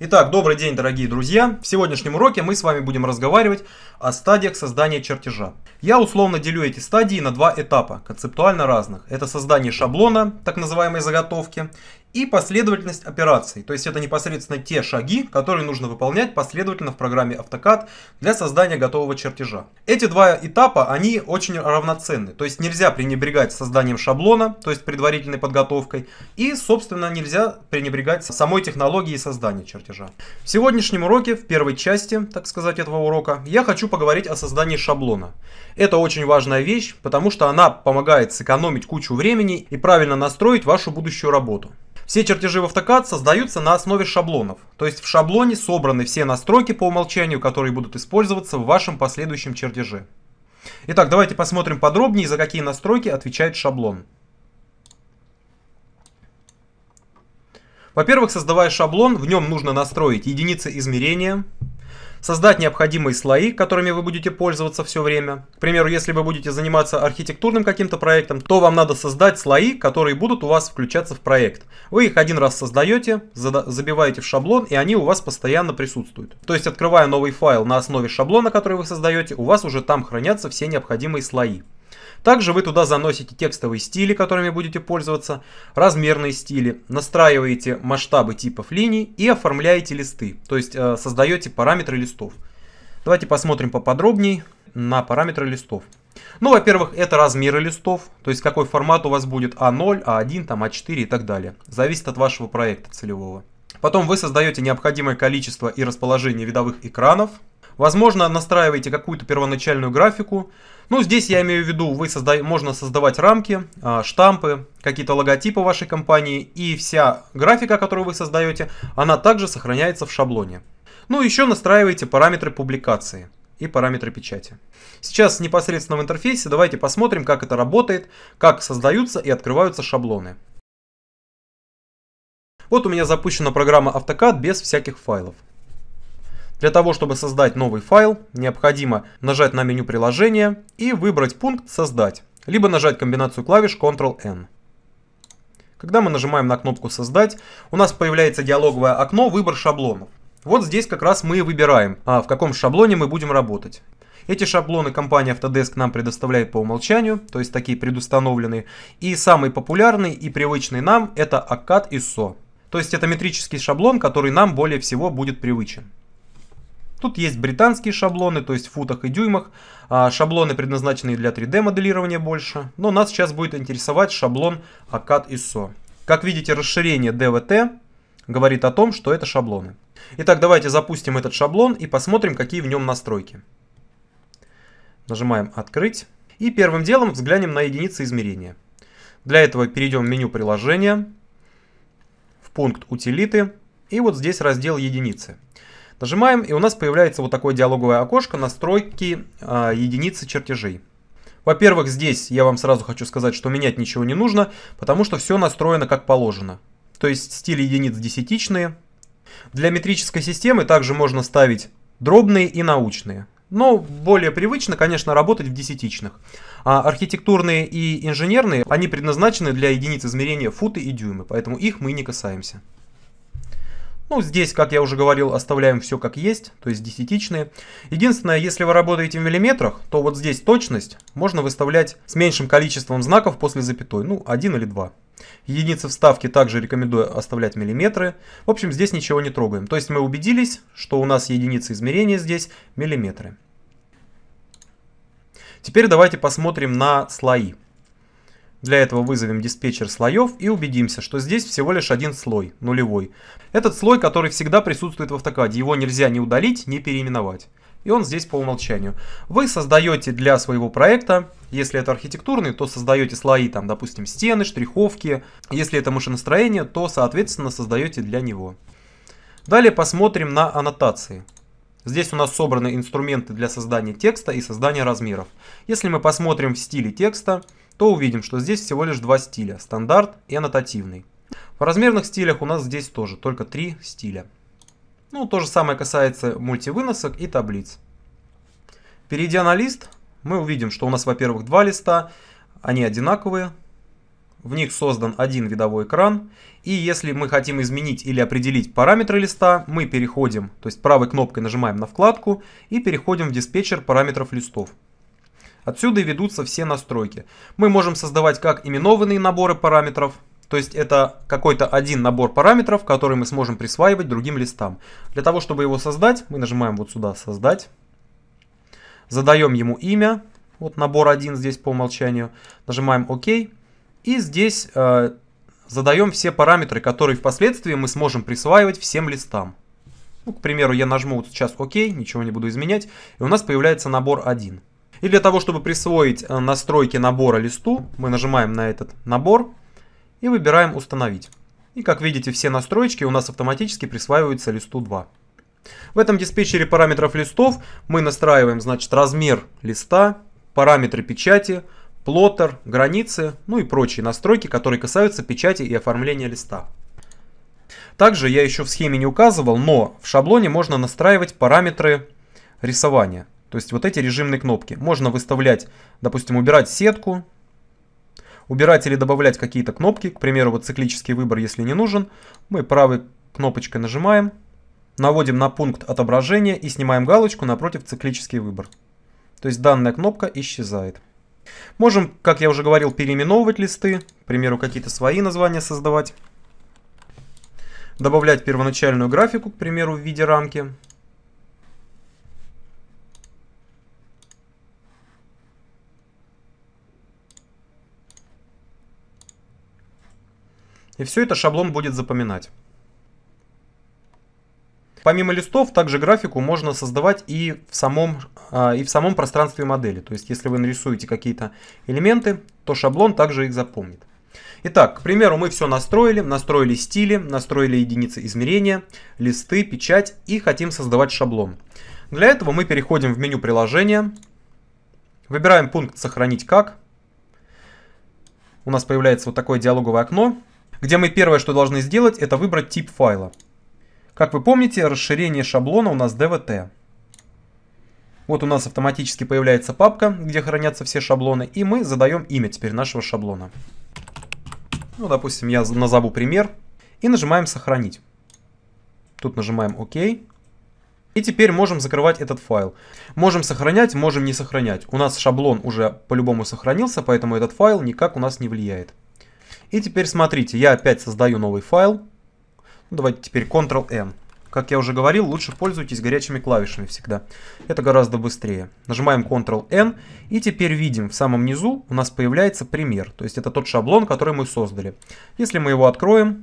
Итак, добрый день, дорогие друзья! В сегодняшнем уроке мы с вами будем разговаривать о стадиях создания чертежа. Я условно делю эти стадии на два этапа, концептуально разных. Это создание шаблона, так называемой заготовки, и последовательность операций. То есть это непосредственно те шаги, которые нужно выполнять последовательно в программе AutoCAD для создания готового чертежа. Эти два этапа, они очень равноценны. То есть нельзя пренебрегать созданием шаблона, то есть предварительной подготовкой, и, собственно, нельзя пренебрегать самой технологией создания чертежа. В сегодняшнем уроке, в первой части, так сказать, этого урока, я хочу поговорить о создании шаблона. Это очень важная вещь, потому что она помогает сэкономить кучу времени и правильно настроить вашу будущую работу. Все чертежи в AutoCAD создаются на основе шаблонов, то есть в шаблоне собраны все настройки по умолчанию, которые будут использоваться в вашем последующем чертеже. Итак, давайте посмотрим подробнее, за какие настройки отвечает шаблон. Во-первых, создавая шаблон, в нем нужно настроить единицы измерения – создать необходимые слои, которыми вы будете пользоваться все время. К примеру, если вы будете заниматься архитектурным каким-то проектом, то вам надо создать слои, которые будут у вас включаться в проект. Вы их один раз создаете, забиваете в шаблон, и они у вас постоянно присутствуют. То есть, открывая новый файл на основе шаблона, который вы создаете, у вас уже там хранятся все необходимые слои. Также вы туда заносите текстовые стили, которыми будете пользоваться, размерные стили, настраиваете масштабы типов линий и оформляете листы, то есть э, создаете параметры листов. Давайте посмотрим поподробнее на параметры листов. Ну, во-первых, это размеры листов, то есть какой формат у вас будет А0, А1, там, А4 и так далее. Зависит от вашего проекта целевого. Потом вы создаете необходимое количество и расположение видовых экранов, Возможно, настраиваете какую-то первоначальную графику. Ну, здесь я имею в виду, вы созда... можно создавать рамки, а, штампы, какие-то логотипы вашей компании. И вся графика, которую вы создаете, она также сохраняется в шаблоне. Ну, еще настраиваете параметры публикации и параметры печати. Сейчас непосредственно в интерфейсе давайте посмотрим, как это работает, как создаются и открываются шаблоны. Вот у меня запущена программа AutoCAD без всяких файлов. Для того, чтобы создать новый файл, необходимо нажать на меню приложения и выбрать пункт «Создать», либо нажать комбинацию клавиш Ctrl-N. Когда мы нажимаем на кнопку «Создать», у нас появляется диалоговое окно «Выбор шаблонов». Вот здесь как раз мы и выбираем, а в каком шаблоне мы будем работать. Эти шаблоны компания Autodesk нам предоставляет по умолчанию, то есть такие предустановленные. И самый популярный и привычный нам это ACAD ISO. То есть это метрический шаблон, который нам более всего будет привычен. Тут есть британские шаблоны, то есть в футах и дюймах. А, шаблоны предназначены для 3D моделирования больше. Но нас сейчас будет интересовать шаблон ACAD ISO. Как видите, расширение DVT говорит о том, что это шаблоны. Итак, давайте запустим этот шаблон и посмотрим, какие в нем настройки. Нажимаем «Открыть». И первым делом взглянем на единицы измерения. Для этого перейдем в меню приложения, в пункт «Утилиты». И вот здесь раздел «Единицы». Нажимаем, и у нас появляется вот такое диалоговое окошко настройки э, единицы чертежей. Во-первых, здесь я вам сразу хочу сказать, что менять ничего не нужно, потому что все настроено как положено. То есть стили единиц десятичные. Для метрической системы также можно ставить дробные и научные. Но более привычно, конечно, работать в десятичных. А архитектурные и инженерные, они предназначены для единиц измерения футы и дюймы, поэтому их мы не касаемся. Ну, здесь, как я уже говорил, оставляем все как есть, то есть десятичные. Единственное, если вы работаете в миллиметрах, то вот здесь точность можно выставлять с меньшим количеством знаков после запятой, ну, один или два. Единицы вставки также рекомендую оставлять миллиметры. В общем, здесь ничего не трогаем. То есть мы убедились, что у нас единицы измерения здесь миллиметры. Теперь давайте посмотрим на слои. Для этого вызовем диспетчер слоев и убедимся, что здесь всего лишь один слой, нулевой. Этот слой, который всегда присутствует в автокаде, его нельзя ни удалить, ни переименовать. И он здесь по умолчанию. Вы создаете для своего проекта, если это архитектурный, то создаете слои, там, допустим, стены, штриховки. Если это машиностроение, то, соответственно, создаете для него. Далее посмотрим на аннотации. Здесь у нас собраны инструменты для создания текста и создания размеров. Если мы посмотрим в стиле текста, то увидим, что здесь всего лишь два стиля – стандарт и аннотативный. В размерных стилях у нас здесь тоже только три стиля. Ну, то же самое касается мультивыносок и таблиц. Перейдя на лист, мы увидим, что у нас, во-первых, два листа, они одинаковые, в них создан один видовой экран, и если мы хотим изменить или определить параметры листа, мы переходим, то есть правой кнопкой нажимаем на вкладку и переходим в диспетчер параметров листов. Отсюда и ведутся все настройки. Мы можем создавать как именованные наборы параметров, то есть это какой-то один набор параметров, который мы сможем присваивать другим листам. Для того, чтобы его создать, мы нажимаем вот сюда «Создать». Задаем ему имя, вот набор 1 здесь по умолчанию. Нажимаем «Ок». И здесь э, задаем все параметры, которые впоследствии мы сможем присваивать всем листам. Ну, к примеру, я нажму вот сейчас «Ок», ничего не буду изменять, и у нас появляется набор 1. И для того, чтобы присвоить э, настройки набора листу, мы нажимаем на этот набор и выбираем «Установить». И как видите, все настройки у нас автоматически присваиваются листу 2. В этом диспетчере параметров листов мы настраиваем значит, размер листа, параметры печати, плоттер, границы, ну и прочие настройки, которые касаются печати и оформления листа. Также я еще в схеме не указывал, но в шаблоне можно настраивать параметры рисования. То есть вот эти режимные кнопки. Можно выставлять, допустим, убирать сетку, убирать или добавлять какие-то кнопки. К примеру, вот циклический выбор, если не нужен, мы правой кнопочкой нажимаем, наводим на пункт отображения и снимаем галочку напротив циклический выбор. То есть данная кнопка исчезает. Можем, как я уже говорил, переименовывать листы, к примеру, какие-то свои названия создавать. Добавлять первоначальную графику, к примеру, в виде рамки. И все это шаблон будет запоминать. Помимо листов, также графику можно создавать и в самом, а, и в самом пространстве модели. То есть, если вы нарисуете какие-то элементы, то шаблон также их запомнит. Итак, к примеру, мы все настроили, настроили стили, настроили единицы измерения, листы, печать и хотим создавать шаблон. Для этого мы переходим в меню приложения, выбираем пункт «Сохранить как». У нас появляется вот такое диалоговое окно, где мы первое, что должны сделать, это выбрать тип файла. Как вы помните, расширение шаблона у нас DVT. Вот у нас автоматически появляется папка, где хранятся все шаблоны, и мы задаем имя теперь нашего шаблона. Ну, допустим, я назову пример, и нажимаем «Сохранить». Тут нажимаем «Ок». И теперь можем закрывать этот файл. Можем сохранять, можем не сохранять. У нас шаблон уже по-любому сохранился, поэтому этот файл никак у нас не влияет. И теперь смотрите, я опять создаю новый файл. Ну, давайте теперь Ctrl-N. Как я уже говорил, лучше пользуйтесь горячими клавишами всегда. Это гораздо быстрее. Нажимаем Ctrl-N и теперь видим, в самом низу у нас появляется пример. То есть это тот шаблон, который мы создали. Если мы его откроем,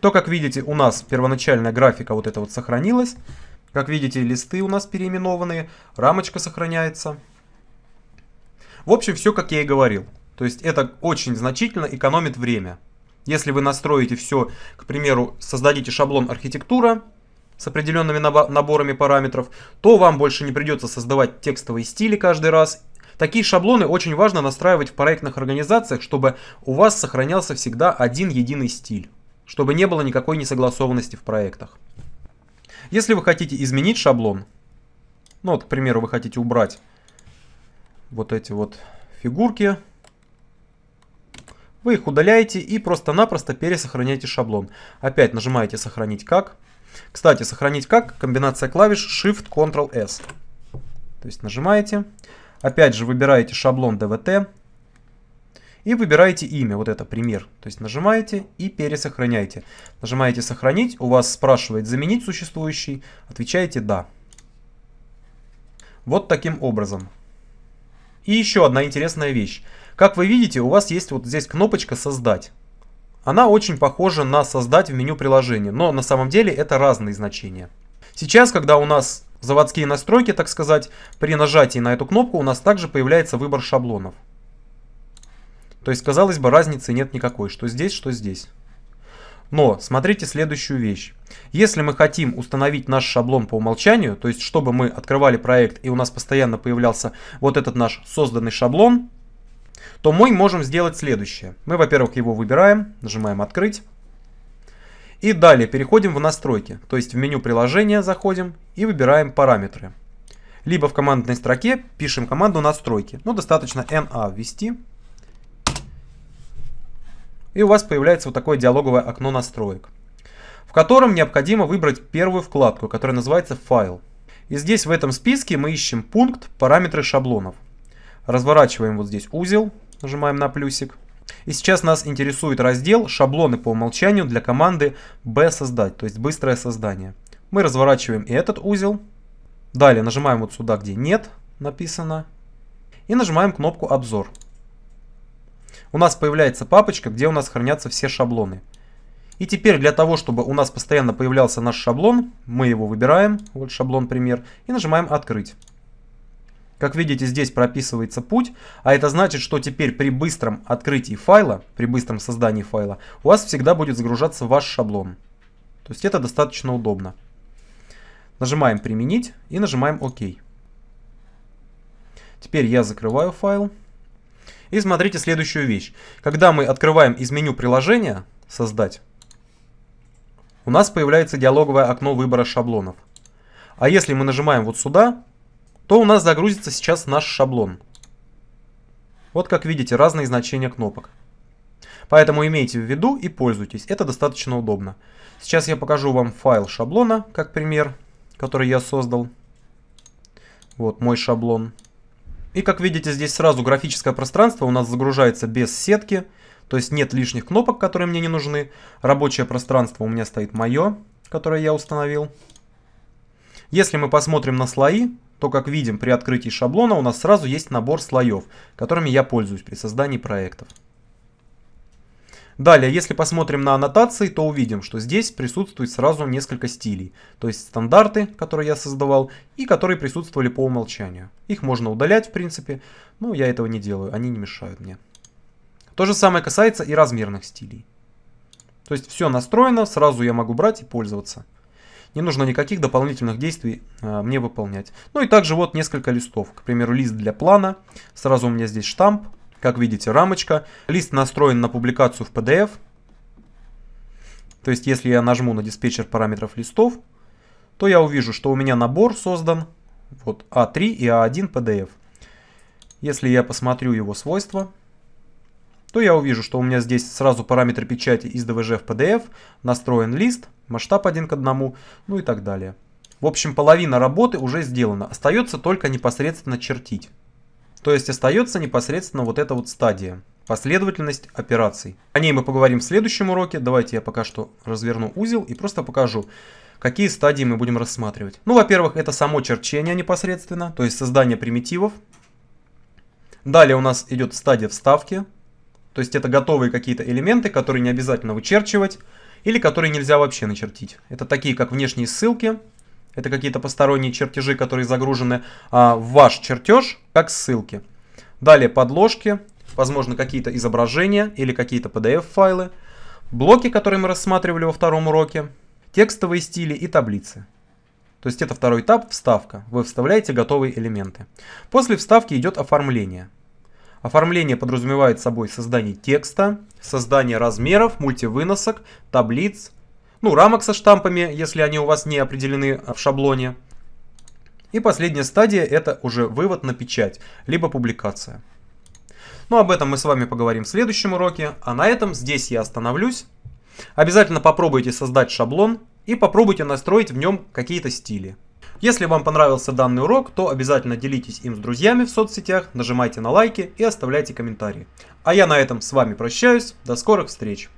то, как видите, у нас первоначальная графика вот эта вот сохранилась. Как видите, листы у нас переименованные, рамочка сохраняется. В общем, все, как я и говорил. То есть это очень значительно экономит время. Если вы настроите все, к примеру, создадите шаблон архитектура с определенными наборами параметров, то вам больше не придется создавать текстовые стили каждый раз. Такие шаблоны очень важно настраивать в проектных организациях, чтобы у вас сохранялся всегда один единый стиль, чтобы не было никакой несогласованности в проектах. Если вы хотите изменить шаблон, ну вот, к примеру, вы хотите убрать вот эти вот фигурки, вы их удаляете и просто-напросто пересохраняете шаблон. Опять нажимаете «Сохранить как». Кстати, «Сохранить как» комбинация клавиш Shift Ctrl S. То есть нажимаете, опять же выбираете шаблон DVT и выбираете имя, вот это пример. То есть нажимаете и пересохраняете. Нажимаете «Сохранить», у вас спрашивает «Заменить существующий», отвечаете «Да». Вот таким образом. И еще одна интересная вещь. Как вы видите, у вас есть вот здесь кнопочка «Создать». Она очень похожа на «Создать в меню приложения», но на самом деле это разные значения. Сейчас, когда у нас заводские настройки, так сказать, при нажатии на эту кнопку у нас также появляется выбор шаблонов. То есть, казалось бы, разницы нет никакой, что здесь, что здесь. Но смотрите следующую вещь. Если мы хотим установить наш шаблон по умолчанию, то есть чтобы мы открывали проект и у нас постоянно появлялся вот этот наш созданный шаблон, то мы можем сделать следующее. Мы, во-первых, его выбираем, нажимаем «Открыть». И далее переходим в настройки, то есть в меню приложения заходим и выбираем параметры. Либо в командной строке пишем команду настройки. Ну, достаточно NA «А» ввести. И у вас появляется вот такое диалоговое окно настроек, в котором необходимо выбрать первую вкладку, которая называется «Файл». И здесь в этом списке мы ищем пункт «Параметры шаблонов». Разворачиваем вот здесь узел, нажимаем на плюсик. И сейчас нас интересует раздел «Шаблоны по умолчанию» для команды Б создать, то есть «Быстрое создание». Мы разворачиваем и этот узел. Далее нажимаем вот сюда, где «Нет» написано. И нажимаем кнопку «Обзор». У нас появляется папочка, где у нас хранятся все шаблоны. И теперь для того, чтобы у нас постоянно появлялся наш шаблон, мы его выбираем, вот шаблон пример, и нажимаем «Открыть». Как видите, здесь прописывается путь, а это значит, что теперь при быстром открытии файла, при быстром создании файла, у вас всегда будет загружаться ваш шаблон. То есть это достаточно удобно. Нажимаем «Применить» и нажимаем «Ок». Теперь я закрываю файл. И смотрите следующую вещь. Когда мы открываем из меню приложения «Создать», у нас появляется диалоговое окно выбора шаблонов. А если мы нажимаем вот сюда, то у нас загрузится сейчас наш шаблон. Вот как видите, разные значения кнопок. Поэтому имейте в виду и пользуйтесь, это достаточно удобно. Сейчас я покажу вам файл шаблона, как пример, который я создал. Вот мой шаблон. И как видите, здесь сразу графическое пространство у нас загружается без сетки, то есть нет лишних кнопок, которые мне не нужны. Рабочее пространство у меня стоит мое, которое я установил. Если мы посмотрим на слои, то, как видим, при открытии шаблона у нас сразу есть набор слоев, которыми я пользуюсь при создании проектов. Далее, если посмотрим на аннотации, то увидим, что здесь присутствует сразу несколько стилей. То есть стандарты, которые я создавал, и которые присутствовали по умолчанию. Их можно удалять, в принципе, но я этого не делаю, они не мешают мне. То же самое касается и размерных стилей. То есть все настроено, сразу я могу брать и пользоваться. Не нужно никаких дополнительных действий э, мне выполнять. Ну и также вот несколько листов. К примеру, лист для плана. Сразу у меня здесь штамп. Как видите, рамочка. Лист настроен на публикацию в PDF. То есть, если я нажму на диспетчер параметров листов, то я увижу, что у меня набор создан. Вот а 3 и а 1 PDF. Если я посмотрю его свойства, то я увижу, что у меня здесь сразу параметры печати из DVG в PDF, настроен лист, масштаб один к одному, ну и так далее. В общем, половина работы уже сделана, остается только непосредственно чертить. То есть остается непосредственно вот эта вот стадия, последовательность операций. О ней мы поговорим в следующем уроке. Давайте я пока что разверну узел и просто покажу, какие стадии мы будем рассматривать. Ну, во-первых, это само черчение непосредственно, то есть создание примитивов. Далее у нас идет стадия вставки, то есть это готовые какие-то элементы, которые не обязательно вычерчивать или которые нельзя вообще начертить. Это такие, как внешние ссылки, это какие-то посторонние чертежи, которые загружены а, в ваш чертеж, как ссылки. Далее подложки, возможно, какие-то изображения или какие-то PDF-файлы, блоки, которые мы рассматривали во втором уроке, текстовые стили и таблицы. То есть это второй этап – вставка. Вы вставляете готовые элементы. После вставки идет оформление. Оформление подразумевает собой создание текста, создание размеров, мультивыносок, таблиц, ну, рамок со штампами, если они у вас не определены а, в шаблоне. И последняя стадия – это уже вывод на печать, либо публикация. Ну об этом мы с вами поговорим в следующем уроке, а на этом здесь я остановлюсь. Обязательно попробуйте создать шаблон и попробуйте настроить в нем какие-то стили. Если вам понравился данный урок, то обязательно делитесь им с друзьями в соцсетях, нажимайте на лайки и оставляйте комментарии. А я на этом с вами прощаюсь, до скорых встреч!